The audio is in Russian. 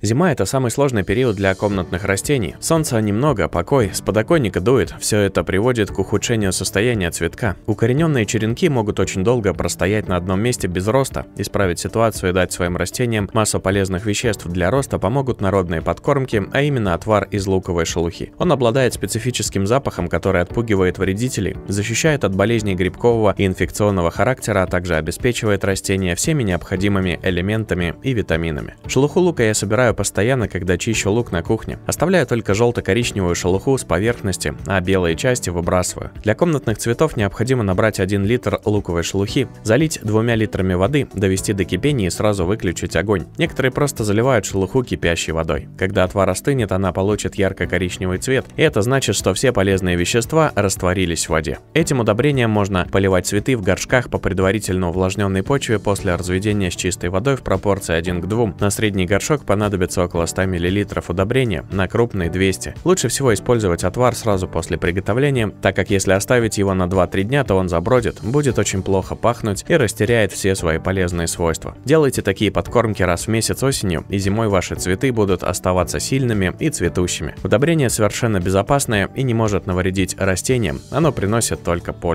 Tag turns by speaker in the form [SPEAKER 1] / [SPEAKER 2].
[SPEAKER 1] Зима – это самый сложный период для комнатных растений. Солнца немного, покой, с подоконника дует. Все это приводит к ухудшению состояния цветка. Укорененные черенки могут очень долго простоять на одном месте без роста. Исправить ситуацию и дать своим растениям массу полезных веществ для роста помогут народные подкормки, а именно отвар из луковой шелухи. Он обладает специфическим запахом, который отпугивает вредителей, защищает от болезней грибкового и инфекционного характера, а также обеспечивает растения всеми необходимыми элементами и витаминами. Шелуху лука я собираю убираю постоянно, когда чищу лук на кухне. Оставляю только желто-коричневую шелуху с поверхности, а белые части выбрасываю. Для комнатных цветов необходимо набрать 1 литр луковой шелухи, залить двумя литрами воды, довести до кипения и сразу выключить огонь. Некоторые просто заливают шелуху кипящей водой. Когда отвар остынет, она получит ярко-коричневый цвет, и это значит, что все полезные вещества растворились в воде. Этим удобрением можно поливать цветы в горшках по предварительно увлажненной почве после разведения с чистой водой в пропорции 1 к 2. На средний горшок понадобится понадобится около 100 мл удобрения на крупные 200. Лучше всего использовать отвар сразу после приготовления, так как если оставить его на 2-3 дня, то он забродит, будет очень плохо пахнуть и растеряет все свои полезные свойства. Делайте такие подкормки раз в месяц осенью, и зимой ваши цветы будут оставаться сильными и цветущими. Удобрение совершенно безопасное и не может навредить растениям, оно приносит только пользу.